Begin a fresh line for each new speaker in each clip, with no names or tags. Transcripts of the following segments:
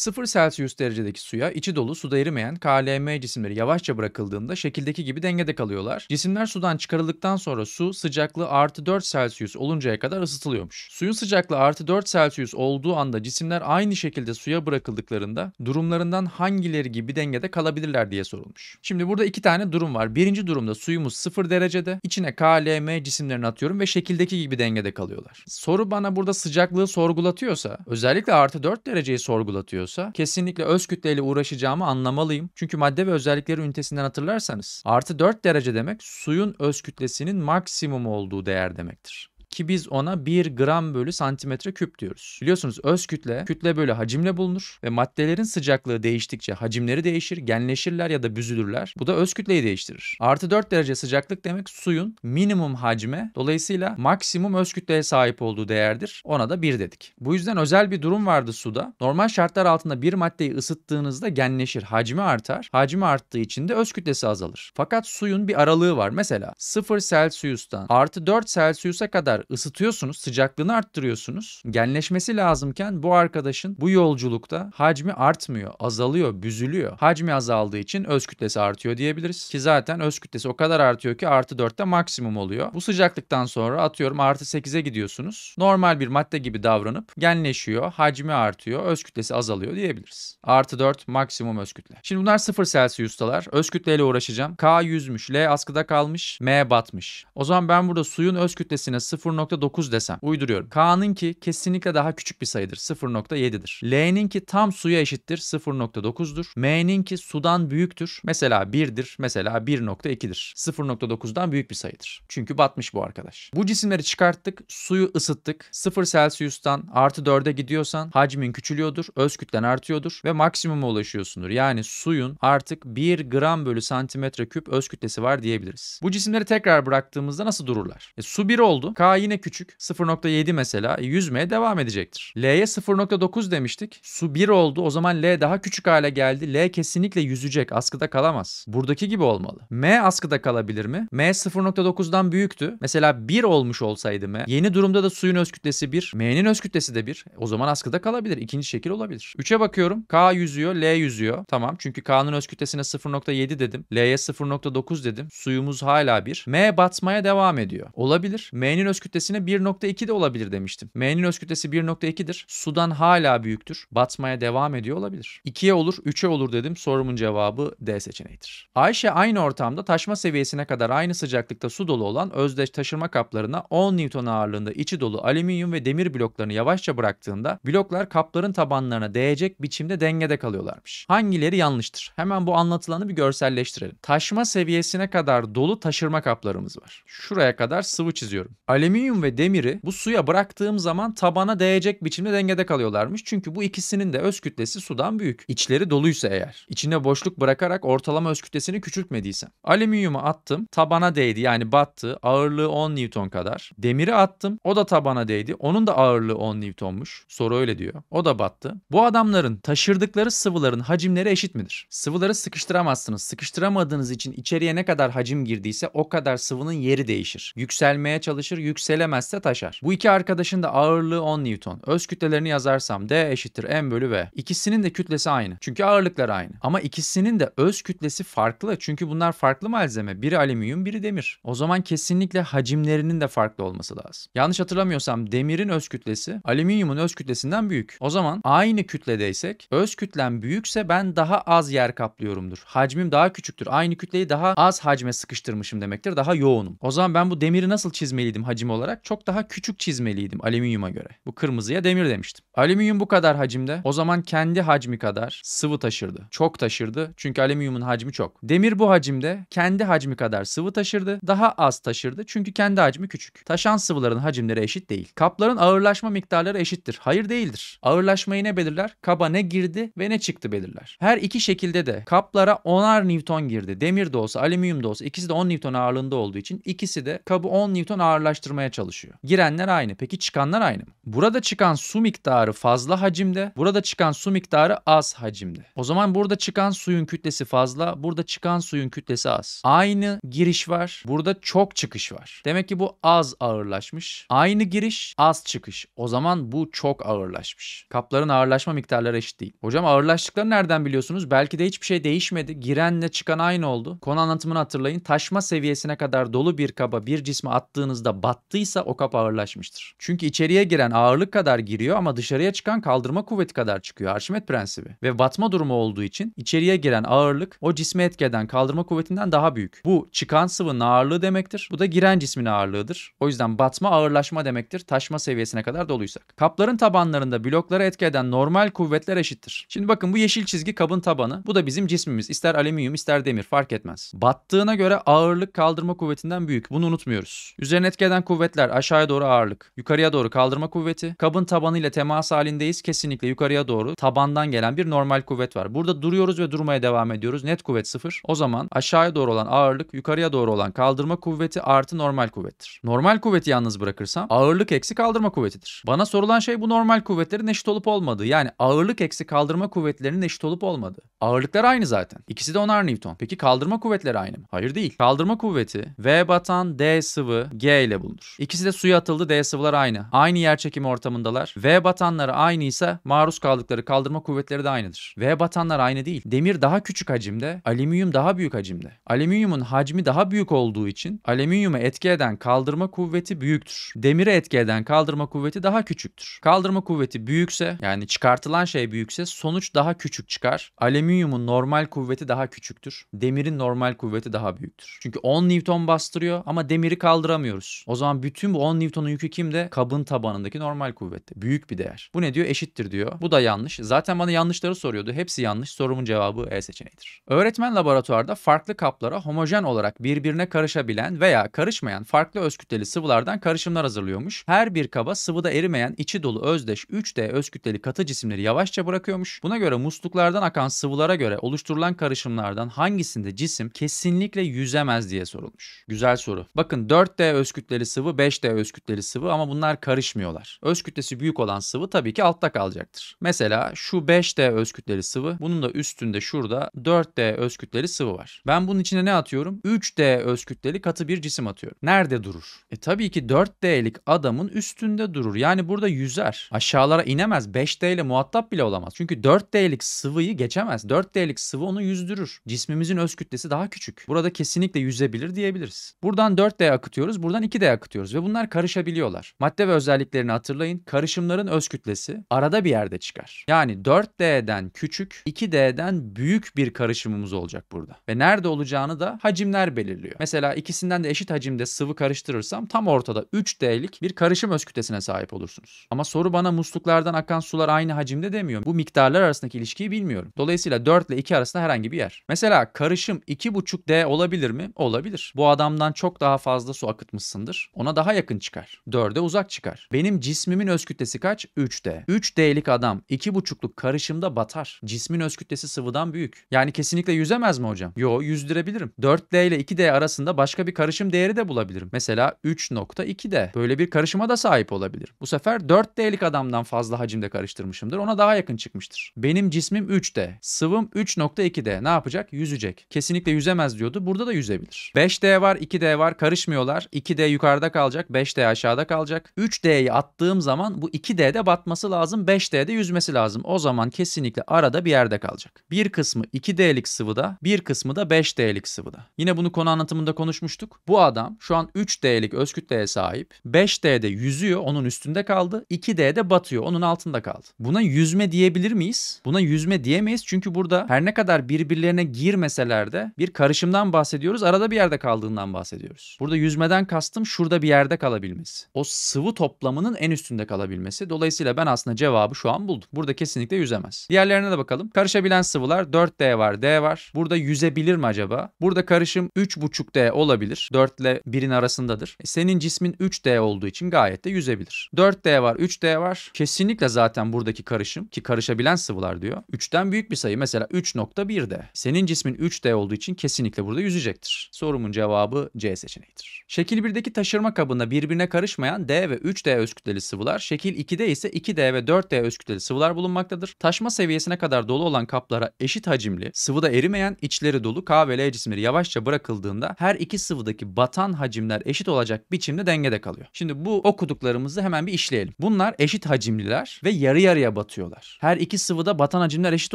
0 Celsius derecedeki suya içi dolu suda erimeyen KLM cisimleri yavaşça bırakıldığında şekildeki gibi dengede kalıyorlar. Cisimler sudan çıkarıldıktan sonra su sıcaklığı artı 4 Celsius oluncaya kadar ısıtılıyormuş. Suyun sıcaklığı artı 4 Celsius olduğu anda cisimler aynı şekilde suya bırakıldıklarında durumlarından hangileri gibi dengede kalabilirler diye sorulmuş. Şimdi burada iki tane durum var. Birinci durumda suyumuz 0 derecede. içine KLM cisimlerini atıyorum ve şekildeki gibi dengede kalıyorlar. Soru bana burada sıcaklığı sorgulatıyorsa özellikle artı 4 dereceyi sorgulatıyor ediyorsa kesinlikle öz kütleyle uğraşacağımı anlamalıyım. Çünkü madde ve özellikleri ünitesinden hatırlarsanız artı 4 derece demek suyun öz kütlesinin maksimum olduğu değer demektir ki biz ona 1 gram bölü santimetre küp diyoruz. Biliyorsunuz öz kütle, kütle bölü hacimle bulunur ve maddelerin sıcaklığı değiştikçe hacimleri değişir, genleşirler ya da büzülürler. Bu da öz kütleyi değiştirir. Artı 4 derece sıcaklık demek suyun minimum hacme, dolayısıyla maksimum öz kütleye sahip olduğu değerdir. Ona da 1 dedik. Bu yüzden özel bir durum vardı suda. Normal şartlar altında bir maddeyi ısıttığınızda genleşir, hacmi artar. Hacmi arttığı için de öz kütlesi azalır. Fakat suyun bir aralığı var. Mesela 0 Celsius'tan artı 4 Celsius'a kadar kadar ısıtıyorsunuz, sıcaklığını arttırıyorsunuz. Genleşmesi lazımken bu arkadaşın bu yolculukta hacmi artmıyor, azalıyor, büzülüyor. Hacmi azaldığı için öz kütlesi artıyor diyebiliriz. Ki zaten öz kütlesi o kadar artıyor ki artı 4'te maksimum oluyor. Bu sıcaklıktan sonra atıyorum artı 8'e gidiyorsunuz. Normal bir madde gibi davranıp genleşiyor, hacmi artıyor, öz kütlesi azalıyor diyebiliriz. Artı 4 maksimum öz kütle. Şimdi bunlar 0 Celsius'talar. Öz kütleyle uğraşacağım. K yüzmüş, L askıda kalmış, M batmış. O zaman ben burada suyun öz kütlesine 0 0.9 desem uyduruyorum. K'nın ki kesinlikle daha küçük bir sayıdır 0.7'dir. L'nin ki tam suya eşittir 0.9'dur. M'nin ki sudan büyüktür. Mesela 1'dir. Mesela 1.2'dir. 0.9'dan büyük bir sayıdır. Çünkü batmış bu arkadaş. Bu cisimleri çıkarttık. Suyu ısıttık. 0 Celsius'tan artı 4'e gidiyorsan hacmin küçülüyordur. Öz kütlen artıyordur ve maksimuma ulaşıyorsundur. Yani suyun artık 1 gram bölü santimetre küp öz kütlesi var diyebiliriz. Bu cisimleri tekrar bıraktığımızda nasıl dururlar? E, su 1 oldu. K yine küçük 0.7 mesela e, yüzmeye devam edecektir. L'ye 0.9 demiştik. Su 1 oldu o zaman L daha küçük hale geldi. L kesinlikle yüzecek askıda kalamaz. Buradaki gibi olmalı. M askıda kalabilir mi? M 0.9'dan büyüktü. Mesela 1 olmuş olsaydı M. Yeni durumda da suyun öz kütlesi 1. M'nin öz kütlesi de 1. O zaman askıda kalabilir. İkinci şekil olabilir. 3'e bakıyorum. K yüzüyor. L yüzüyor. Tamam. Çünkü K'nın öz kütlesine 0.7 dedim. L'ye 0.9 dedim. Suyumuz hala 1. M batmaya devam ediyor. Olabilir. M'nin öz kütlesi kütlesine 1.2 de olabilir demiştim. M'nin öz kütlesi 1.2'dir. Sudan hala büyüktür. Batmaya devam ediyor olabilir. 2'ye olur, 3'e olur dedim. Sorumun cevabı D seçeneğidir. Ayşe aynı ortamda taşma seviyesine kadar aynı sıcaklıkta su dolu olan özdeş taşırma kaplarına 10 Newton ağırlığında içi dolu alüminyum ve demir bloklarını yavaşça bıraktığında bloklar kapların tabanlarına değecek biçimde dengede kalıyorlarmış. Hangileri yanlıştır? Hemen bu anlatılanı bir görselleştirelim. Taşma seviyesine kadar dolu taşırma kaplarımız var. Şuraya kadar sıvı çiziyorum. Alüminyum alüminyum ve demiri bu suya bıraktığım zaman tabana değecek biçimde dengede kalıyorlarmış. Çünkü bu ikisinin de öz kütlesi sudan büyük. İçleri doluysa eğer. İçine boşluk bırakarak ortalama öz kütlesini küçültmediysem. Alüminyumu attım. Tabana değdi yani battı. Ağırlığı 10 Newton kadar. Demiri attım. O da tabana değdi. Onun da ağırlığı 10 Newton'muş. Soru öyle diyor. O da battı. Bu adamların taşırdıkları sıvıların hacimleri eşit midir? Sıvıları sıkıştıramazsınız. Sıkıştıramadığınız için içeriye ne kadar hacim girdiyse o kadar sıvının yeri değişir. Yükselmeye çalışır. Yüksel yükselemezse taşar. Bu iki arkadaşın da ağırlığı 10 Newton. Öz kütlelerini yazarsam D eşittir M bölü V. İkisinin de kütlesi aynı. Çünkü ağırlıkları aynı. Ama ikisinin de öz kütlesi farklı. Çünkü bunlar farklı malzeme. Biri alüminyum, biri demir. O zaman kesinlikle hacimlerinin de farklı olması lazım. Yanlış hatırlamıyorsam demirin öz kütlesi alüminyumun öz kütlesinden büyük. O zaman aynı kütledeysek öz kütlem büyükse ben daha az yer kaplıyorumdur. Hacmim daha küçüktür. Aynı kütleyi daha az hacme sıkıştırmışım demektir. Daha yoğunum. O zaman ben bu demiri nasıl çizmeliydim hacim olarak? olarak çok daha küçük çizmeliydim alüminyuma göre. Bu kırmızıya demir demiştim. Alüminyum bu kadar hacimde. O zaman kendi hacmi kadar sıvı taşırdı. Çok taşırdı çünkü alüminyumun hacmi çok. Demir bu hacimde kendi hacmi kadar sıvı taşırdı. Daha az taşırdı çünkü kendi hacmi küçük. Taşan sıvıların hacimleri eşit değil. Kapların ağırlaşma miktarları eşittir. Hayır değildir. Ağırlaşmayı ne belirler? Kaba ne girdi ve ne çıktı belirler. Her iki şekilde de kaplara 10'ar Newton girdi. Demir de olsa, alüminyum da olsa ikisi de 10 Newton ağırlığında olduğu için ikisi de kabı 10 Newton ağırlaştırmaya tutmaya çalışıyor. Girenler aynı. Peki çıkanlar aynı mı? Burada çıkan su miktarı fazla hacimde, burada çıkan su miktarı az hacimde. O zaman burada çıkan suyun kütlesi fazla, burada çıkan suyun kütlesi az. Aynı giriş var, burada çok çıkış var. Demek ki bu az ağırlaşmış. Aynı giriş, az çıkış. O zaman bu çok ağırlaşmış. Kapların ağırlaşma miktarları eşit değil. Hocam ağırlaştıkları nereden biliyorsunuz? Belki de hiçbir şey değişmedi. Girenle çıkan aynı oldu. Konu anlatımını hatırlayın. Taşma seviyesine kadar dolu bir kaba bir cisme attığınızda battı arttıysa o kap ağırlaşmıştır. Çünkü içeriye giren ağırlık kadar giriyor ama dışarıya çıkan kaldırma kuvveti kadar çıkıyor. Arşimet prensibi. Ve batma durumu olduğu için içeriye giren ağırlık o cisme etkeden kaldırma kuvvetinden daha büyük. Bu çıkan sıvının ağırlığı demektir. Bu da giren cismin ağırlığıdır. O yüzden batma ağırlaşma demektir. Taşma seviyesine kadar doluysak. Kapların tabanlarında bloklara etki eden normal kuvvetler eşittir. Şimdi bakın bu yeşil çizgi kabın tabanı. Bu da bizim cismimiz. İster alüminyum ister demir fark etmez. Battığına göre ağırlık kaldırma kuvvetinden büyük. Bunu unutmuyoruz. Üzerine etki eden kuvvet kuvvetler aşağıya doğru ağırlık, yukarıya doğru kaldırma kuvveti, kabın tabanıyla temas halindeyiz. Kesinlikle yukarıya doğru tabandan gelen bir normal kuvvet var. Burada duruyoruz ve durmaya devam ediyoruz. Net kuvvet sıfır. O zaman aşağıya doğru olan ağırlık, yukarıya doğru olan kaldırma kuvveti artı normal kuvvettir. Normal kuvveti yalnız bırakırsam ağırlık eksi kaldırma kuvvetidir. Bana sorulan şey bu normal kuvvetlerin eşit olup olmadığı. Yani ağırlık eksi kaldırma kuvvetlerinin eşit olup olmadığı. Ağırlıklar aynı zaten. İkisi de 10'ar Newton. Peki kaldırma kuvvetleri aynı mı? Hayır değil. Kaldırma kuvveti V batan D sıvı G ile bulunur. İkisi de suya atıldı D sıvılar aynı. Aynı çekimi ortamındalar. V batanları aynı ise, maruz kaldıkları kaldırma kuvvetleri de aynıdır. V batanlar aynı değil. Demir daha küçük hacimde, alüminyum daha büyük hacimde. Alüminyumun hacmi daha büyük olduğu için alüminyumu etki eden kaldırma kuvveti büyüktür. Demire etki eden kaldırma kuvveti daha küçüktür. Kaldırma kuvveti büyükse yani çıkartılan şey büyükse sonuç daha küçük çıkar. Alüminyumun normal kuvveti daha küçüktür. Demirin normal kuvveti daha büyüktür. Çünkü 10 Newton bastırıyor ama demiri kaldıramıyoruz. O zaman bütün bu 10 Newton'un yükü kimde? Kabın tabanındaki normal kuvvette. Büyük bir değer. Bu ne diyor? Eşittir diyor. Bu da yanlış. Zaten bana yanlışları soruyordu. Hepsi yanlış. Sorumun cevabı E seçeneğidir. Öğretmen laboratuvarda farklı kaplara homojen olarak birbirine karışabilen veya karışmayan farklı öz kütleli sıvılardan karışımlar hazırlıyormuş. Her bir kaba sıvıda erimeyen içi dolu özdeş 3D öz kütleli katı cisimleri yavaşça bırakıyormuş. Buna göre musluklardan akan sıvılara göre oluşturulan karışımlardan hangisinde cisim kesinlikle yüzemez diye sorulmuş. Güzel soru. Bakın 4D öz kütleli sıvı sıvı, 5D öz kütleli sıvı ama bunlar karışmıyorlar. Öz kütlesi büyük olan sıvı tabii ki altta kalacaktır. Mesela şu 5D öz kütleli sıvı, bunun da üstünde şurada 4D öz kütleli sıvı var. Ben bunun içine ne atıyorum? 3D öz kütleli katı bir cisim atıyorum. Nerede durur? E tabii ki 4D'lik adamın üstünde durur. Yani burada yüzer. Aşağılara inemez. 5D ile muhatap bile olamaz. Çünkü 4D'lik sıvıyı geçemez. 4D'lik sıvı onu yüzdürür. Cismimizin öz kütlesi daha küçük. Burada kesinlikle yüzebilir diyebiliriz. Buradan 4D akıtıyoruz. Buradan 2D akıtıyoruz bakıyoruz ve bunlar karışabiliyorlar. Madde ve özelliklerini hatırlayın. Karışımların öz kütlesi arada bir yerde çıkar. Yani 4D'den küçük, 2D'den büyük bir karışımımız olacak burada. Ve nerede olacağını da hacimler belirliyor. Mesela ikisinden de eşit hacimde sıvı karıştırırsam tam ortada 3D'lik bir karışım öz kütlesine sahip olursunuz. Ama soru bana musluklardan akan sular aynı hacimde demiyor. Bu miktarlar arasındaki ilişkiyi bilmiyorum. Dolayısıyla 4 ile 2 arasında herhangi bir yer. Mesela karışım 2,5D olabilir mi? Olabilir. Bu adamdan çok daha fazla su akıtmışsındır. Ona ona daha yakın çıkar. 4'e uzak çıkar. Benim cismimin öz kütlesi kaç? 3D. 3D'lik adam 2,5'luk karışımda batar. Cismin öz kütlesi sıvıdan büyük. Yani kesinlikle yüzemez mi hocam? Yo yüzdürebilirim. 4D ile 2D arasında başka bir karışım değeri de bulabilirim. Mesela 3.2D. Böyle bir karışıma da sahip olabilir. Bu sefer 4D'lik adamdan fazla hacimde karıştırmışımdır. Ona daha yakın çıkmıştır. Benim cismim 3D. Sıvım 3.2D. Ne yapacak? Yüzecek. Kesinlikle yüzemez diyordu. Burada da yüzebilir. 5D var, 2D var. Karışmıyorlar. 2D yukarıda kaldı kalacak. 5D aşağıda kalacak. 3D'yi attığım zaman bu 2D'de batması lazım. 5D'de yüzmesi lazım. O zaman kesinlikle arada bir yerde kalacak. Bir kısmı 2D'lik sıvıda, bir kısmı da 5D'lik sıvıda. Yine bunu konu anlatımında konuşmuştuk. Bu adam şu an 3D'lik öz kütleye sahip. 5D'de yüzüyor, onun üstünde kaldı. 2D'de batıyor, onun altında kaldı. Buna yüzme diyebilir miyiz? Buna yüzme diyemeyiz çünkü burada her ne kadar birbirlerine girmeseler de bir karışımdan bahsediyoruz. Arada bir yerde kaldığından bahsediyoruz. Burada yüzmeden kastım şurada bir yerde kalabilmesi. O sıvı toplamının en üstünde kalabilmesi. Dolayısıyla ben aslında cevabı şu an buldum. Burada kesinlikle yüzemez. Diğerlerine de bakalım. Karışabilen sıvılar 4D var, D var. Burada yüzebilir mi acaba? Burada karışım 3,5D olabilir. 4 ile 1'in arasındadır. E, senin cismin 3D olduğu için gayet de yüzebilir. 4D var, 3D var. Kesinlikle zaten buradaki karışım ki karışabilen sıvılar diyor. 3'ten büyük bir sayı mesela 3.1D. Senin cismin 3D olduğu için kesinlikle burada yüzecektir. Sorumun cevabı C seçeneğidir. Şekil 1'deki taşırma karıştırma kabında birbirine karışmayan D ve 3D öz kütleli sıvılar, şekil 2'de ise 2D ve 4D öz kütleli sıvılar bulunmaktadır. Taşma seviyesine kadar dolu olan kaplara eşit hacimli, sıvıda erimeyen, içleri dolu K ve L cisimleri yavaşça bırakıldığında her iki sıvıdaki batan hacimler eşit olacak biçimde dengede kalıyor. Şimdi bu okuduklarımızı hemen bir işleyelim. Bunlar eşit hacimliler ve yarı yarıya batıyorlar. Her iki sıvıda batan hacimler eşit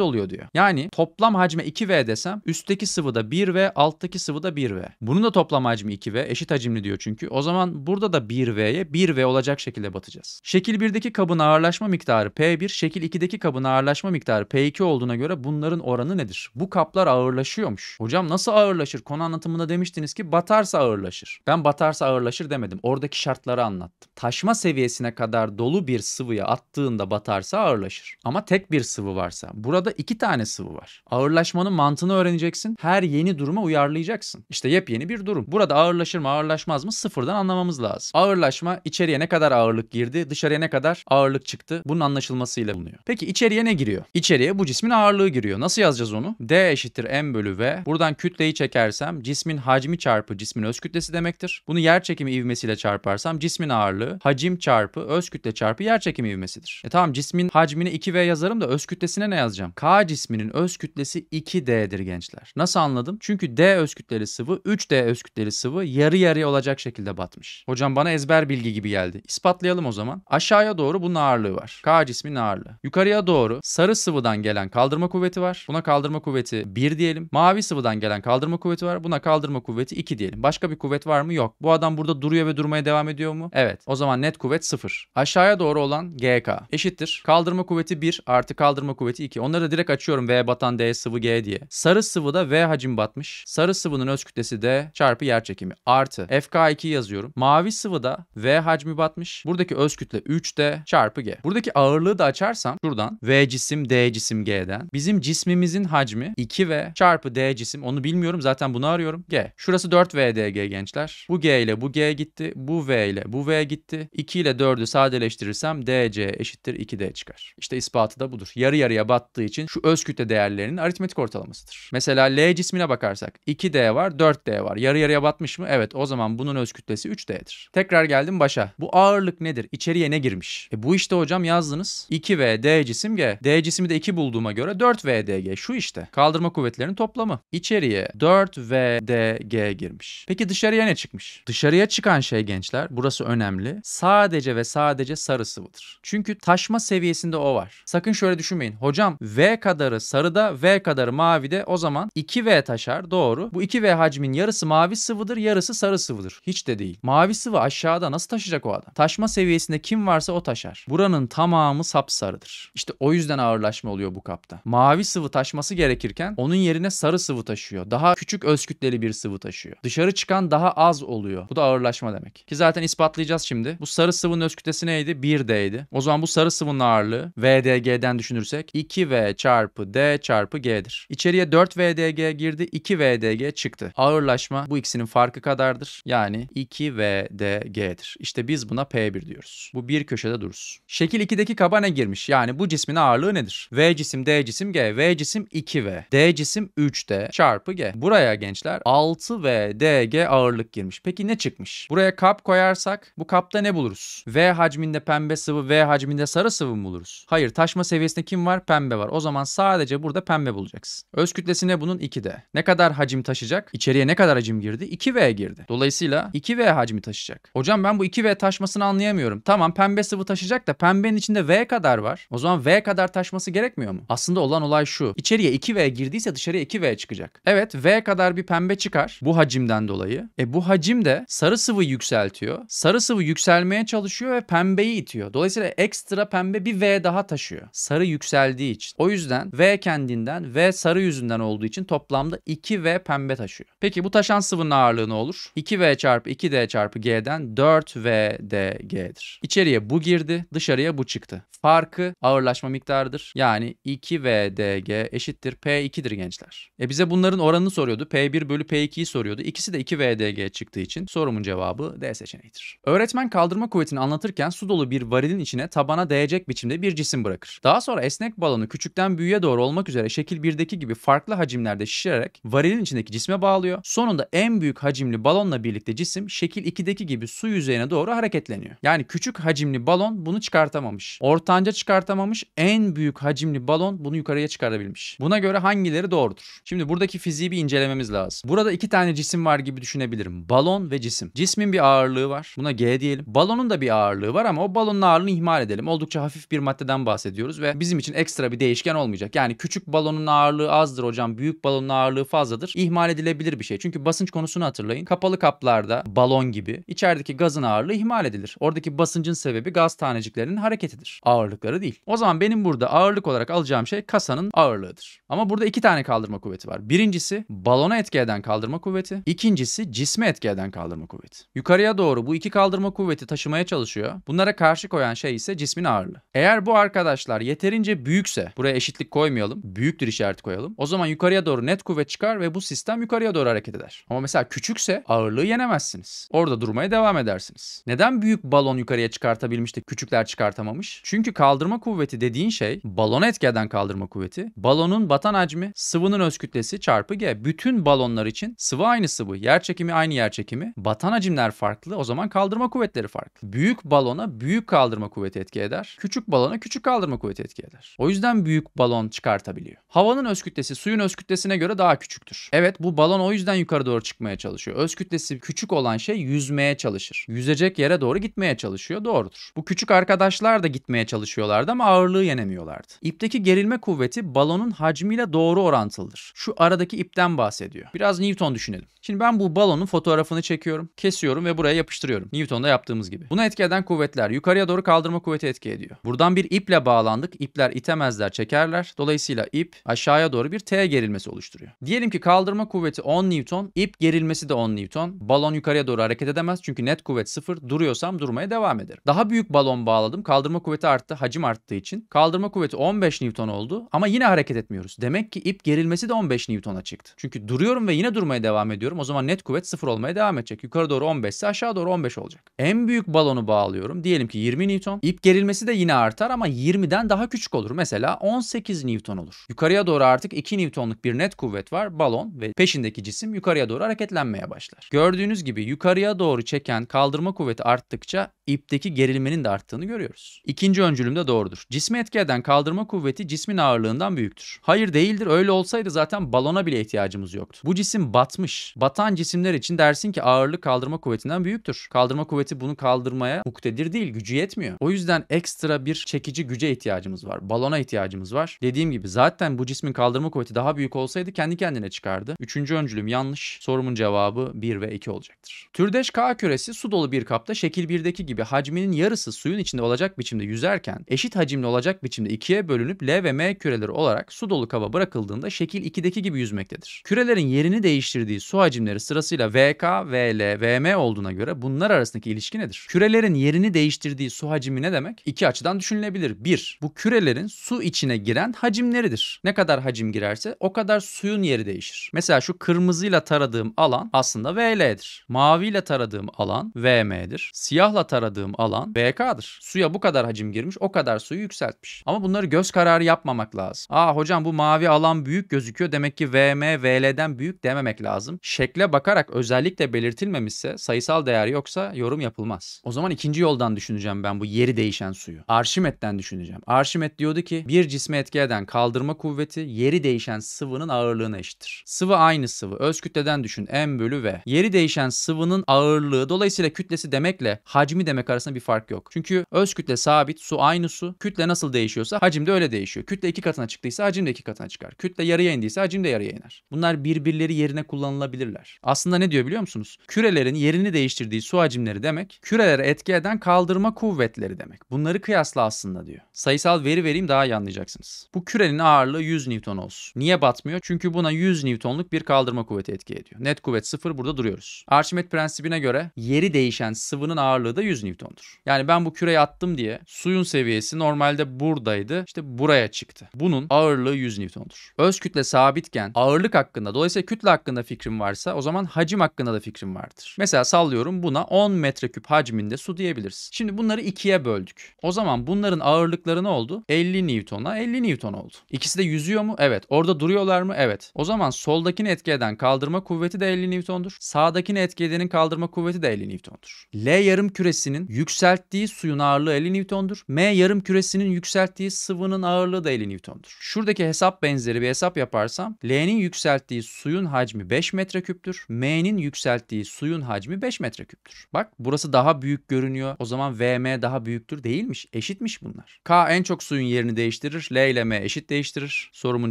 oluyor diyor. Yani toplam hacme 2V desem üstteki sıvıda 1V, alttaki sıvıda 1V. Bunun da toplam hacmi 2V, eşit hacimli diyor çünkü. O zaman Ardından burada da 1V'ye 1V olacak şekilde batacağız. Şekil 1'deki kabın ağırlaşma miktarı P1, şekil 2'deki kabın ağırlaşma miktarı P2 olduğuna göre bunların oranı nedir? Bu kaplar ağırlaşıyormuş. Hocam nasıl ağırlaşır? Konu anlatımında demiştiniz ki batarsa ağırlaşır. Ben batarsa ağırlaşır demedim. Oradaki şartları anlattım. Taşma seviyesine kadar dolu bir sıvıya attığında batarsa ağırlaşır. Ama tek bir sıvı varsa. Burada iki tane sıvı var. Ağırlaşmanın mantığını öğreneceksin. Her yeni duruma uyarlayacaksın. İşte yepyeni bir durum. Burada ağırlaşır mı ağırlaşmaz mı sıfırdan anlamak anlamamız lazım. Ağırlaşma içeriye ne kadar ağırlık girdi, dışarıya ne kadar ağırlık çıktı bunun anlaşılmasıyla bulunuyor. Peki içeriye ne giriyor? İçeriye bu cismin ağırlığı giriyor. Nasıl yazacağız onu? D eşittir m bölü v. Buradan kütleyi çekersem cismin hacmi çarpı cismin öz kütlesi demektir. Bunu yer çekimi ivmesiyle çarparsam cismin ağırlığı hacim çarpı öz kütle çarpı yer çekimi ivmesidir. E tamam cismin hacmini 2v yazarım da öz kütlesine ne yazacağım? K cisminin öz kütlesi 2D'dir gençler. Nasıl anladım? Çünkü D öz kütleli sıvı 3D öz kütleli sıvı yarı yarıya olacak şekilde batmış etmiş. Hocam bana ezber bilgi gibi geldi. İspatlayalım o zaman. Aşağıya doğru bunun ağırlığı var. K cismin ağırlığı. Yukarıya doğru sarı sıvıdan gelen kaldırma kuvveti var. Buna kaldırma kuvveti 1 diyelim. Mavi sıvıdan gelen kaldırma kuvveti var. Buna kaldırma kuvveti 2 diyelim. Başka bir kuvvet var mı? Yok. Bu adam burada duruyor ve durmaya devam ediyor mu? Evet. O zaman net kuvvet 0. Aşağıya doğru olan GK eşittir. Kaldırma kuvveti 1 artı kaldırma kuvveti 2. Onları da direkt açıyorum. V batan D sıvı G diye. Sarı sıvıda V hacim batmış. Sarı sıvının öz kütlesi D çarpı yer çekimi. Artı FK2 yazıyorum. Mavi sıvıda V hacmi batmış. Buradaki öz kütle 3D çarpı G. Buradaki ağırlığı da açarsam şuradan V cisim D cisim G'den. Bizim cismimizin hacmi 2V çarpı D cisim. Onu bilmiyorum zaten bunu arıyorum. G. Şurası 4VDG gençler. Bu G ile bu G gitti. Bu V ile bu V gitti. 2 ile 4'ü sadeleştirirsem DC eşittir 2D çıkar. İşte ispatı da budur. Yarı yarıya battığı için şu öz kütle değerlerinin aritmetik ortalamasıdır. Mesela L cismine bakarsak 2D var 4D var. Yarı yarıya batmış mı? Evet o zaman bunun öz kütlesi 3 3D'dir. Tekrar geldim başa. Bu ağırlık nedir? İçeriye ne girmiş? E bu işte hocam yazdınız. 2V D cisim G. D cisimi de 2 bulduğuma göre 4 vdg Şu işte. Kaldırma kuvvetlerinin toplamı. İçeriye 4 vdg girmiş. Peki dışarıya ne çıkmış? Dışarıya çıkan şey gençler burası önemli. Sadece ve sadece sarı sıvıdır. Çünkü taşma seviyesinde o var. Sakın şöyle düşünmeyin. Hocam V kadarı sarıda V kadarı mavide o zaman 2V taşar doğru. Bu 2V hacmin yarısı mavi sıvıdır yarısı sarı sıvıdır. Hiç de değil. Mavi Mavi sıvı aşağıda nasıl taşıyacak o adam? Taşma seviyesinde kim varsa o taşar. Buranın tamamı sapsarıdır. İşte o yüzden ağırlaşma oluyor bu kapta. Mavi sıvı taşması gerekirken onun yerine sarı sıvı taşıyor. Daha küçük öz kütleli bir sıvı taşıyor. Dışarı çıkan daha az oluyor. Bu da ağırlaşma demek. Ki zaten ispatlayacağız şimdi. Bu sarı sıvının öz kütlesi neydi? 1D'ydi. O zaman bu sarı sıvının ağırlığı VDG'den düşünürsek 2V çarpı D çarpı G'dir. İçeriye 4 VDG girdi, 2 VDG çıktı. Ağırlaşma bu ikisinin farkı kadardır. Yani 2 VDG'dir. İşte biz buna P1 diyoruz. Bu bir köşede durur. Şekil 2'deki kaba ne girmiş? Yani bu cismin ağırlığı nedir? V cisim D cisim G. V cisim 2V. D cisim 3D çarpı G. Buraya gençler 6 vdg ağırlık girmiş. Peki ne çıkmış? Buraya kap koyarsak bu kapta ne buluruz? V hacminde pembe sıvı, V hacminde sarı sıvı mı buluruz? Hayır taşma seviyesinde kim var? Pembe var. O zaman sadece burada pembe bulacaksın. Öz kütlesi ne bunun? 2D. Ne kadar hacim taşıyacak? İçeriye ne kadar hacim girdi? 2V girdi. Dolayısıyla 2V hacim hacmi taşıyacak. Hocam ben bu 2V taşmasını anlayamıyorum. Tamam pembe sıvı taşıyacak da pembenin içinde V kadar var. O zaman V kadar taşması gerekmiyor mu? Aslında olan olay şu. İçeriye 2V girdiyse dışarıya 2V çıkacak. Evet V kadar bir pembe çıkar bu hacimden dolayı. E bu hacim de sarı sıvı yükseltiyor. Sarı sıvı yükselmeye çalışıyor ve pembeyi itiyor. Dolayısıyla ekstra pembe bir V daha taşıyor. Sarı yükseldiği için. O yüzden V kendinden ve sarı yüzünden olduğu için toplamda 2V pembe taşıyor. Peki bu taşan sıvının ağırlığı ne olur? 2V çarpı 2D çarpı çarpı g'den 4 v d g'dir. İçeriye bu girdi, dışarıya bu çıktı. Farkı ağırlaşma miktarıdır. Yani 2 v d g eşittir p2'dir gençler. E bize bunların oranını soruyordu. p1 bölü p2'yi soruyordu. İkisi de 2 v d g çıktığı için sorumun cevabı d seçeneğidir. Öğretmen kaldırma kuvvetini anlatırken su dolu bir varilin içine tabana değecek biçimde bir cisim bırakır. Daha sonra esnek balonu küçükten büyüğe doğru olmak üzere şekil 1'deki gibi farklı hacimlerde şişirerek varilin içindeki cisme bağlıyor. Sonunda en büyük hacimli balonla birlikte cisim şekil 2'deki gibi su yüzeyine doğru hareketleniyor. Yani küçük hacimli balon bunu çıkartamamış. Ortanca çıkartamamış. En büyük hacimli balon bunu yukarıya çıkarabilmiş. Buna göre hangileri doğrudur? Şimdi buradaki fiziği bir incelememiz lazım. Burada iki tane cisim var gibi düşünebilirim. Balon ve cisim. Cismin bir ağırlığı var. Buna G diyelim. Balonun da bir ağırlığı var ama o balonun ağırlığını ihmal edelim. Oldukça hafif bir maddeden bahsediyoruz ve bizim için ekstra bir değişken olmayacak. Yani küçük balonun ağırlığı azdır hocam. Büyük balonun ağırlığı fazladır. İhmal edilebilir bir şey. Çünkü basınç konusunu hatırlayın. Kapalı kaplarda balon gibi içerideki gazın ağırlığı ihmal edilir. Oradaki basıncın sebebi gaz taneciklerinin hareketidir. Ağırlıkları değil. O zaman benim burada ağırlık olarak alacağım şey kasanın ağırlığıdır. Ama burada iki tane kaldırma kuvveti var. Birincisi balona etki eden kaldırma kuvveti. İkincisi cisme etki eden kaldırma kuvveti. Yukarıya doğru bu iki kaldırma kuvveti taşımaya çalışıyor. Bunlara karşı koyan şey ise cismin ağırlığı. Eğer bu arkadaşlar yeterince büyükse buraya eşitlik koymayalım. Büyüktür işareti koyalım. O zaman yukarıya doğru net kuvvet çıkar ve bu sistem yukarıya doğru hareket eder. Ama mesela küçükse ağırlığı yenemezsiniz. Orada orada durmaya devam edersiniz. Neden büyük balon yukarıya çıkartabilmiş de küçükler çıkartamamış? Çünkü kaldırma kuvveti dediğin şey balona etki eden kaldırma kuvveti. Balonun batan hacmi sıvının öz kütlesi çarpı g. Bütün balonlar için sıvı aynı sıvı, yer çekimi aynı yer çekimi. Batan hacimler farklı o zaman kaldırma kuvvetleri farklı. Büyük balona büyük kaldırma kuvveti etki eder. Küçük balona küçük kaldırma kuvveti etki eder. O yüzden büyük balon çıkartabiliyor. Havanın öz kütlesi suyun öz kütlesine göre daha küçüktür. Evet bu balon o yüzden yukarı doğru çıkmaya çalışıyor. Öz kütlesi küçük olan şey yüzmeye çalışır. Yüzecek yere doğru gitmeye çalışıyor doğrudur. Bu küçük arkadaşlar da gitmeye çalışıyorlardı ama ağırlığı yenemiyorlardı. İpteki gerilme kuvveti balonun hacmiyle doğru orantılıdır. Şu aradaki ipten bahsediyor. Biraz Newton düşünelim. Şimdi ben bu balonun fotoğrafını çekiyorum, kesiyorum ve buraya yapıştırıyorum. Newton'da yaptığımız gibi. Buna etki eden kuvvetler yukarıya doğru kaldırma kuvveti etki ediyor. Buradan bir iple bağlandık. İpler itemezler, çekerler. Dolayısıyla ip aşağıya doğru bir T gerilmesi oluşturuyor. Diyelim ki kaldırma kuvveti 10 Newton, ip gerilmesi de 10 Newton. Balon yukarıya doğru hareket hareket edemez çünkü net kuvvet sıfır. Duruyorsam durmaya devam ederim. Daha büyük balon bağladım. Kaldırma kuvveti arttı. Hacim arttığı için. Kaldırma kuvveti 15 Newton oldu ama yine hareket etmiyoruz. Demek ki ip gerilmesi de 15 Newton'a çıktı. Çünkü duruyorum ve yine durmaya devam ediyorum. O zaman net kuvvet sıfır olmaya devam edecek. Yukarı doğru 15 ise aşağı doğru 15 olacak. En büyük balonu bağlıyorum. Diyelim ki 20 Newton. İp gerilmesi de yine artar ama 20'den daha küçük olur. Mesela 18 Newton olur. Yukarıya doğru artık 2 Newton'luk bir net kuvvet var. Balon ve peşindeki cisim yukarıya doğru hareketlenmeye başlar. Gördüğünüz gibi yukarıya doğru çeken kaldırma kuvveti arttıkça ipteki gerilmenin de arttığını görüyoruz. İkinci öncülüm de doğrudur. Cismi etki eden kaldırma kuvveti cismin ağırlığından büyüktür. Hayır değildir. Öyle olsaydı zaten balona bile ihtiyacımız yoktu. Bu cisim batmış. Batan cisimler için dersin ki ağırlık kaldırma kuvvetinden büyüktür. Kaldırma kuvveti bunu kaldırmaya muktedir değil. Gücü yetmiyor. O yüzden ekstra bir çekici güce ihtiyacımız var. Balona ihtiyacımız var. Dediğim gibi zaten bu cismin kaldırma kuvveti daha büyük olsaydı kendi kendine çıkardı. Üçüncü öncülüm yanlış. Sorumun cevabı 1 ve 2 olacaktır. Türdeş K küresi su dolu bir kapta şekil 1'deki gibi gibi hacminin yarısı suyun içinde olacak biçimde yüzerken eşit hacimli olacak biçimde ikiye bölünüp L ve M küreleri olarak su dolu kaba bırakıldığında şekil 2'deki gibi yüzmektedir. Kürelerin yerini değiştirdiği su hacimleri sırasıyla VK, VL, VM olduğuna göre bunlar arasındaki ilişki nedir? Kürelerin yerini değiştirdiği su hacmi ne demek? İki açıdan düşünülebilir. Bir, Bu kürelerin su içine giren hacimleridir. Ne kadar hacim girerse o kadar suyun yeri değişir. Mesela şu kırmızıyla taradığım alan aslında VL'dir. Maviyle taradığım alan VM'dir. Siyahla taradığım aradığım alan BK'dır. Suya bu kadar hacim girmiş, o kadar suyu yükseltmiş. Ama bunları göz kararı yapmamak lazım. Aa hocam bu mavi alan büyük gözüküyor demek ki VM, VL'den büyük dememek lazım. Şekle bakarak özellikle belirtilmemişse, sayısal değer yoksa yorum yapılmaz. O zaman ikinci yoldan düşüneceğim ben bu yeri değişen suyu. Arşimet'ten düşüneceğim. Arşimet diyordu ki bir cisme etki eden kaldırma kuvveti yeri değişen sıvının ağırlığına eşittir. Sıvı aynı sıvı. Öz kütleden düşün. M bölü V. Yeri değişen sıvının ağırlığı dolayısıyla kütlesi demekle hacmi demek demek arasında bir fark yok. Çünkü öz kütle sabit, su aynı su. Kütle nasıl değişiyorsa hacim de öyle değişiyor. Kütle iki katına çıktıysa hacim de iki katına çıkar. Kütle yarıya indiyse hacim de yarıya iner. Bunlar birbirleri yerine kullanılabilirler. Aslında ne diyor biliyor musunuz? Kürelerin yerini değiştirdiği su hacimleri demek, kürelere etki eden kaldırma kuvvetleri demek. Bunları kıyasla aslında diyor. Sayısal veri vereyim daha iyi anlayacaksınız. Bu kürenin ağırlığı 100 Newton olsun. Niye batmıyor? Çünkü buna 100 Newtonluk bir kaldırma kuvveti etki ediyor. Net kuvvet sıfır burada duruyoruz. Archimedes prensibine göre yeri değişen sıvının ağırlığı da 100 Newton'dur. Yani ben bu küreyi attım diye suyun seviyesi normalde buradaydı işte buraya çıktı. Bunun ağırlığı 100 Newton'dur. Öz kütle sabitken ağırlık hakkında dolayısıyla kütle hakkında fikrim varsa o zaman hacim hakkında da fikrim vardır. Mesela sallıyorum buna 10 metreküp hacminde su diyebiliriz. Şimdi bunları ikiye böldük. O zaman bunların ağırlıkları ne oldu? 50 Newton'a 50 Newton oldu. İkisi de yüzüyor mu? Evet. Orada duruyorlar mı? Evet. O zaman soldakini etki eden kaldırma kuvveti de 50 Newton'dur. Sağdakini etki edenin kaldırma kuvveti de 50 Newton'dur. L yarım küresini küresinin yükselttiği suyun ağırlığı 50 Newton'dur. M yarım küresinin yükselttiği sıvının ağırlığı da 50 Newton'dur. Şuradaki hesap benzeri bir hesap yaparsam L'nin yükselttiği suyun hacmi 5 metreküptür. M'nin yükselttiği suyun hacmi 5 metreküptür. Bak burası daha büyük görünüyor. O zaman VM daha büyüktür değilmiş. Eşitmiş bunlar. K en çok suyun yerini değiştirir. L ile M eşit değiştirir. Sorumun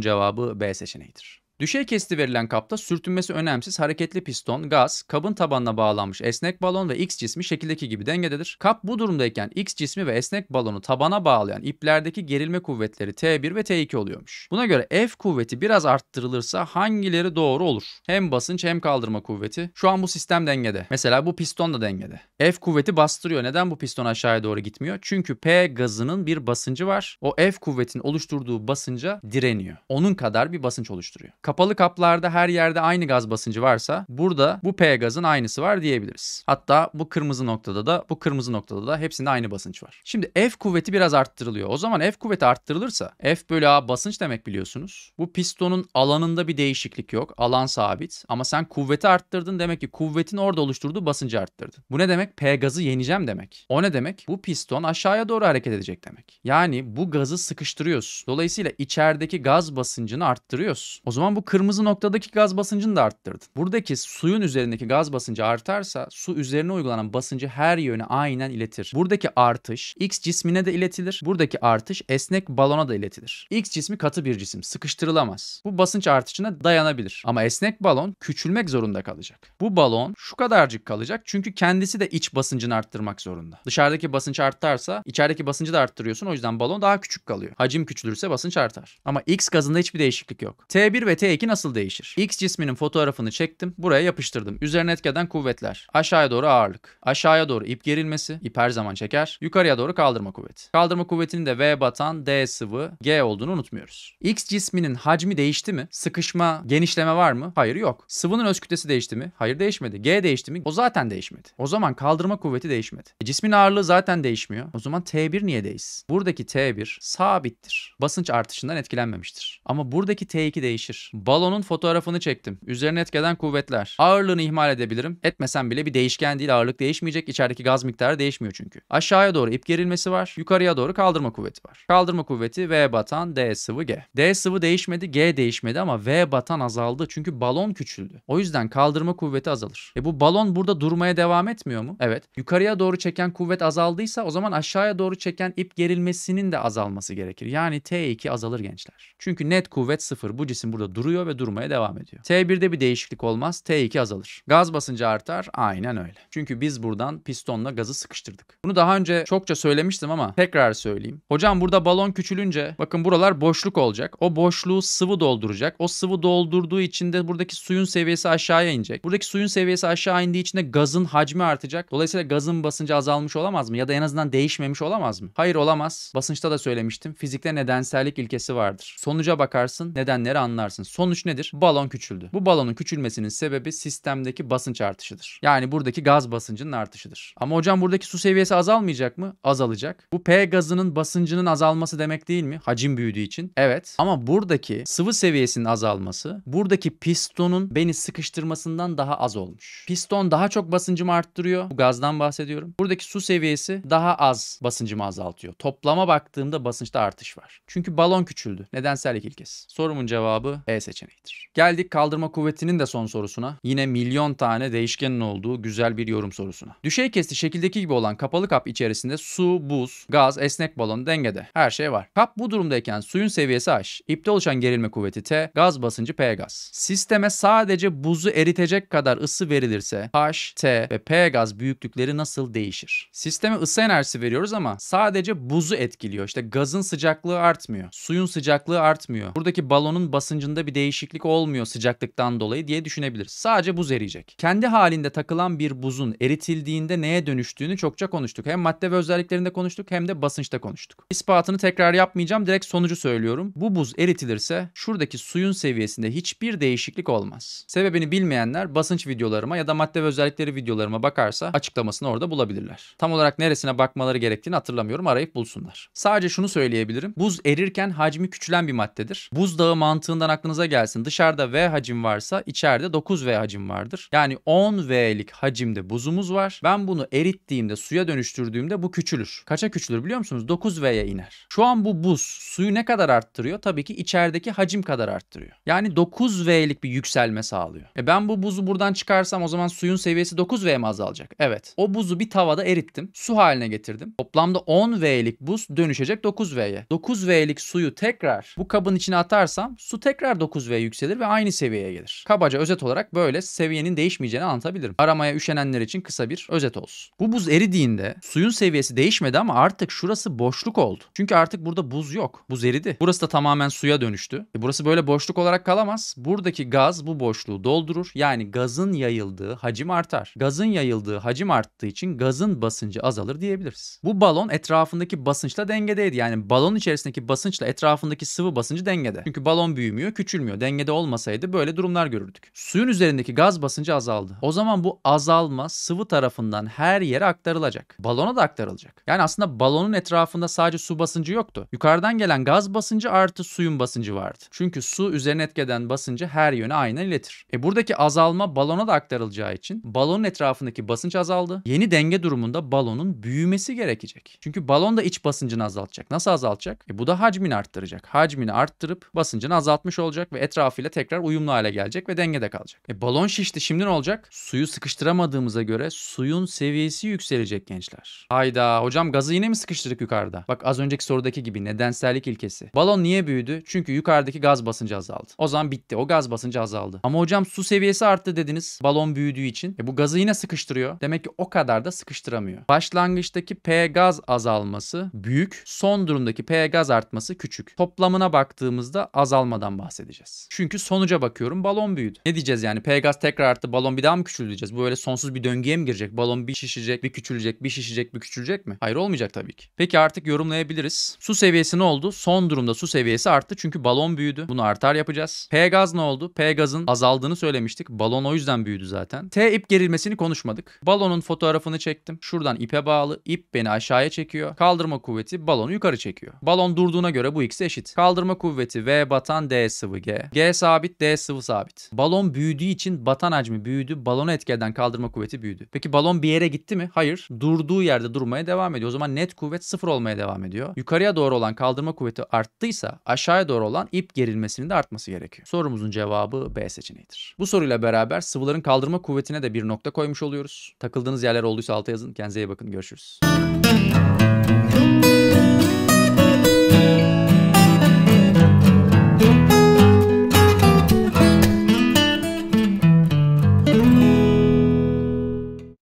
cevabı B seçeneğidir. Düşey kesti verilen kapta sürtünmesi önemsiz hareketli piston, gaz, kabın tabanına bağlanmış esnek balon ve X cismi şekildeki gibi dengededir. Kap bu durumdayken X cismi ve esnek balonu tabana bağlayan iplerdeki gerilme kuvvetleri T1 ve T2 oluyormuş. Buna göre F kuvveti biraz arttırılırsa hangileri doğru olur? Hem basınç hem kaldırma kuvveti. Şu an bu sistem dengede. Mesela bu piston da dengede. F kuvveti bastırıyor. Neden bu piston aşağıya doğru gitmiyor? Çünkü P gazının bir basıncı var. O F kuvvetin oluşturduğu basınca direniyor. Onun kadar bir basınç oluşturuyor. Kapalı kaplarda her yerde aynı gaz basıncı varsa burada bu P gazın aynısı var diyebiliriz. Hatta bu kırmızı noktada da bu kırmızı noktada da hepsinde aynı basınç var. Şimdi F kuvveti biraz arttırılıyor. O zaman F kuvveti arttırılırsa F bölü A basınç demek biliyorsunuz. Bu pistonun alanında bir değişiklik yok. Alan sabit. Ama sen kuvveti arttırdın demek ki kuvvetin orada oluşturduğu basıncı arttırdın. Bu ne demek? P gazı yeneceğim demek. O ne demek? Bu piston aşağıya doğru hareket edecek demek. Yani bu gazı sıkıştırıyoruz. Dolayısıyla içerideki gaz basıncını arttırıyoruz. O zaman bu kırmızı noktadaki gaz basıncını da arttırdın. Buradaki suyun üzerindeki gaz basıncı artarsa su üzerine uygulanan basıncı her yöne aynen iletir. Buradaki artış X cismine de iletilir. Buradaki artış esnek balona da iletilir. X cismi katı bir cisim. Sıkıştırılamaz. Bu basınç artışına dayanabilir. Ama esnek balon küçülmek zorunda kalacak. Bu balon şu kadarcık kalacak çünkü kendisi de iç basıncını arttırmak zorunda. Dışarıdaki basınç artarsa içerideki basıncı da arttırıyorsun. O yüzden balon daha küçük kalıyor. Hacim küçülürse basınç artar. Ama X gazında hiçbir değişiklik yok. T1 ve T T2 nasıl değişir? X cisminin fotoğrafını çektim. Buraya yapıştırdım. Üzerine etkeden kuvvetler. Aşağıya doğru ağırlık. Aşağıya doğru ip gerilmesi. İp her zaman çeker. Yukarıya doğru kaldırma kuvveti. Kaldırma kuvvetinin de V batan, D sıvı, G olduğunu unutmuyoruz. X cisminin hacmi değişti mi? Sıkışma, genişleme var mı? Hayır yok. Sıvının öz kütlesi değişti mi? Hayır değişmedi. G değişti mi? O zaten değişmedi. O zaman kaldırma kuvveti değişmedi. E, cismin ağırlığı zaten değişmiyor. O zaman T1 niye değişsin? Buradaki T1 sabittir. Basınç artışından etkilenmemiştir. Ama buradaki T2 değişir. Balonun fotoğrafını çektim. Üzerine etkeden kuvvetler. Ağırlığını ihmal edebilirim. Etmesem bile bir değişken değil. Ağırlık değişmeyecek. İçerideki gaz miktarı değişmiyor çünkü. Aşağıya doğru ip gerilmesi var. Yukarıya doğru kaldırma kuvveti var. Kaldırma kuvveti V batan D sıvı G. D sıvı değişmedi. G değişmedi ama V batan azaldı. Çünkü balon küçüldü. O yüzden kaldırma kuvveti azalır. E bu balon burada durmaya devam etmiyor mu? Evet. Yukarıya doğru çeken kuvvet azaldıysa o zaman aşağıya doğru çeken ip gerilmesinin de azalması gerekir. Yani T2 azalır gençler. Çünkü net kuvvet sıfır. Bu cisim burada dur duruyor ve durmaya devam ediyor. T1'de bir değişiklik olmaz, T2 azalır. Gaz basıncı artar, aynen öyle. Çünkü biz buradan pistonla gazı sıkıştırdık. Bunu daha önce çokça söylemiştim ama tekrar söyleyeyim. Hocam burada balon küçülünce bakın buralar boşluk olacak. O boşluğu sıvı dolduracak. O sıvı doldurduğu için de buradaki suyun seviyesi aşağıya inecek. Buradaki suyun seviyesi aşağı indiği için de gazın hacmi artacak. Dolayısıyla gazın basıncı azalmış olamaz mı? Ya da en azından değişmemiş olamaz mı? Hayır olamaz. Basınçta da söylemiştim. Fizikte nedensellik ilkesi vardır. Sonuca bakarsın, nedenleri anlarsın. Sonuç nedir? Balon küçüldü. Bu balonun küçülmesinin sebebi sistemdeki basınç artışıdır. Yani buradaki gaz basıncının artışıdır. Ama hocam buradaki su seviyesi azalmayacak mı? Azalacak. Bu P gazının basıncının azalması demek değil mi? Hacim büyüdüğü için. Evet. Ama buradaki sıvı seviyesinin azalması buradaki pistonun beni sıkıştırmasından daha az olmuş. Piston daha çok basıncımı arttırıyor. Bu gazdan bahsediyorum. Buradaki su seviyesi daha az basıncımı azaltıyor. Toplama baktığımda basınçta artış var. Çünkü balon küçüldü. Nedensel ilkesi. Sorumun cevabı E B seçeneğidir. Geldik kaldırma kuvvetinin de son sorusuna. Yine milyon tane değişkenin olduğu güzel bir yorum sorusuna. Düşey kesti şekildeki gibi olan kapalı kap içerisinde su, buz, gaz, esnek balon dengede. Her şey var. Kap bu durumdayken suyun seviyesi H, ipte oluşan gerilme kuvveti T, gaz basıncı P gaz. Sisteme sadece buzu eritecek kadar ısı verilirse H, T ve P gaz büyüklükleri nasıl değişir? Sisteme ısı enerjisi veriyoruz ama sadece buzu etkiliyor. İşte gazın sıcaklığı artmıyor. Suyun sıcaklığı artmıyor. Buradaki balonun basıncında bir değişiklik olmuyor sıcaklıktan dolayı diye düşünebiliriz. Sadece buz eriyecek. Kendi halinde takılan bir buzun eritildiğinde neye dönüştüğünü çokça konuştuk. Hem madde ve özelliklerinde konuştuk hem de basınçta konuştuk. İspatını tekrar yapmayacağım. Direkt sonucu söylüyorum. Bu buz eritilirse şuradaki suyun seviyesinde hiçbir değişiklik olmaz. Sebebini bilmeyenler basınç videolarıma ya da madde ve özellikleri videolarıma bakarsa açıklamasını orada bulabilirler. Tam olarak neresine bakmaları gerektiğini hatırlamıyorum. Arayıp bulsunlar. Sadece şunu söyleyebilirim. Buz erirken hacmi küçülen bir maddedir. Buzdağı mantığından aklınıza aklınıza gelsin. Dışarıda V hacim varsa içeride 9V hacim vardır. Yani 10V'lik hacimde buzumuz var. Ben bunu erittiğimde suya dönüştürdüğümde bu küçülür. Kaça küçülür biliyor musunuz? 9V'ye iner. Şu an bu buz suyu ne kadar arttırıyor? Tabii ki içerideki hacim kadar arttırıyor. Yani 9V'lik bir yükselme sağlıyor. E ben bu buzu buradan çıkarsam o zaman suyun seviyesi 9V mi azalacak? Evet. O buzu bir tavada erittim. Su haline getirdim. Toplamda 10V'lik buz dönüşecek 9V'ye. 9V'lik suyu tekrar bu kabın içine atarsam su tekrar 9 ve yükselir ve aynı seviyeye gelir. Kabaca özet olarak böyle seviyenin değişmeyeceğini anlatabilirim. Aramaya üşenenler için kısa bir özet olsun. Bu buz eridiğinde suyun seviyesi değişmedi ama artık şurası boşluk oldu. Çünkü artık burada buz yok. Buz eridi. Burası da tamamen suya dönüştü. E burası böyle boşluk olarak kalamaz. Buradaki gaz bu boşluğu doldurur. Yani gazın yayıldığı hacim artar. Gazın yayıldığı hacim arttığı için gazın basıncı azalır diyebiliriz. Bu balon etrafındaki basınçla dengedeydi. Yani balon içerisindeki basınçla etrafındaki sıvı basıncı dengede. Çünkü balon büyümüyor, küçülüyor küçülmüyor. Dengede olmasaydı böyle durumlar görürdük. Suyun üzerindeki gaz basıncı azaldı. O zaman bu azalma sıvı tarafından her yere aktarılacak. Balona da aktarılacak. Yani aslında balonun etrafında sadece su basıncı yoktu. Yukarıdan gelen gaz basıncı artı suyun basıncı vardı. Çünkü su üzerine etkeden basıncı her yöne aynen iletir. E buradaki azalma balona da aktarılacağı için balonun etrafındaki basınç azaldı. Yeni denge durumunda balonun büyümesi gerekecek. Çünkü balon da iç basıncını azaltacak. Nasıl azaltacak? E bu da hacmini arttıracak. Hacmini arttırıp basıncını azaltmış olacak olacak ve etrafıyla tekrar uyumlu hale gelecek ve dengede kalacak. E balon şişti şimdi ne olacak? Suyu sıkıştıramadığımıza göre suyun seviyesi yükselecek gençler. Hayda hocam gazı yine mi sıkıştırdık yukarıda? Bak az önceki sorudaki gibi nedensellik ilkesi. Balon niye büyüdü? Çünkü yukarıdaki gaz basıncı azaldı. O zaman bitti o gaz basıncı azaldı. Ama hocam su seviyesi arttı dediniz balon büyüdüğü için. E bu gazı yine sıkıştırıyor. Demek ki o kadar da sıkıştıramıyor. Başlangıçtaki P gaz azalması büyük, son durumdaki P gaz artması küçük. Toplamına baktığımızda azalmadan bahsedeceğiz edeceğiz. Çünkü sonuca bakıyorum balon büyüdü. Ne diyeceğiz yani P gaz tekrar arttı balon bir daha mı küçüldü diyeceğiz. Bu böyle sonsuz bir döngüye mi girecek? Balon bir şişecek, bir küçülecek, bir şişecek, bir küçülecek mi? Hayır olmayacak tabii ki. Peki artık yorumlayabiliriz. Su seviyesi ne oldu? Son durumda su seviyesi arttı çünkü balon büyüdü. Bunu artar yapacağız. P gaz ne oldu? P gazın azaldığını söylemiştik. Balon o yüzden büyüdü zaten. T ip gerilmesini konuşmadık. Balonun fotoğrafını çektim. Şuradan ipe bağlı. ip beni aşağıya çekiyor. Kaldırma kuvveti balonu yukarı çekiyor. Balon durduğuna göre bu ikisi eşit. Kaldırma kuvveti V batan D sıvı G. G sabit, D sıvı sabit. Balon büyüdüğü için batan hacmi büyüdü, balonu etkileden kaldırma kuvveti büyüdü. Peki balon bir yere gitti mi? Hayır. Durduğu yerde durmaya devam ediyor. O zaman net kuvvet sıfır olmaya devam ediyor. Yukarıya doğru olan kaldırma kuvveti arttıysa aşağıya doğru olan ip gerilmesinin de artması gerekiyor. Sorumuzun cevabı B seçeneğidir. Bu soruyla beraber sıvıların kaldırma kuvvetine de bir nokta koymuş oluyoruz. Takıldığınız yerler olduysa alta yazın. Kendinize iyi bakın. Görüşürüz.